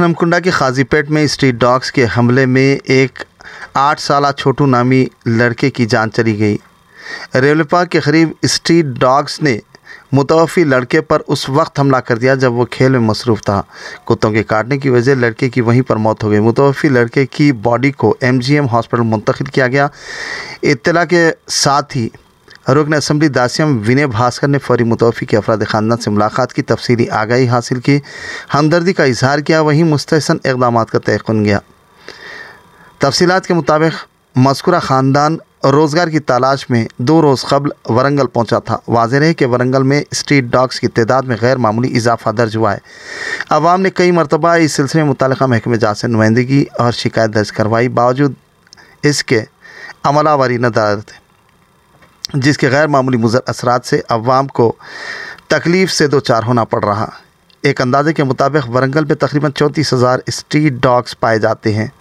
हनमकुंडा के खाजीपेट में street dogs के हमले में एक आठ साल छोटू नामी लड़के की जान चली गई रेवलपा के करीब स्ट्रीट डॉग्स ने मुतवफ़ी लड़के पर उस वक्त हमला कर दिया जब वो खेल में मसरूफ़ था कुत्तों के काटने की वजह लड़के की वहीं पर मौत हो गई मुतवफ़ी लड़के की बॉडी को एमजीएम हॉस्पिटल मुंतकिल किया गया इतला के साथ ही रुकन असम्बली दासियम विनय भास्कर ने फौरी मुतौफ़ी के अफराद ख़ानदान से मुलाकात की तफसली आगाही हासिल की हमदर्दी का इजहार किया वहीं मुस्तसन इकदाम का तयन गया तफसीत के मुताबिक मस्कुरा ख़ानदान रोज़गार की तलाश में दो रोज़ कबल वरंगल पहुंचा था वाजह रहे कि वरंगल में स्ट्रीट डॉग्स की तदाद में गैर मामूली इजाफा दर्ज हुआ है अवाम ने कई मरतबा इस सिलसिले में मुतल महकमे जा से नुमाइंदगी और शिकायत दर्ज करवाई बावजूद इसके अमलावरी नदारत जिसके गैर मामूली मुजर असरा से अवाम को तकलीफ़ से दो चार होना पड़ रहा एक अंदाज़े के मुताबिक वरंगल में तकरीबन चौंतीस हज़ार स्ट्रीट डॉग्स पाए जाते हैं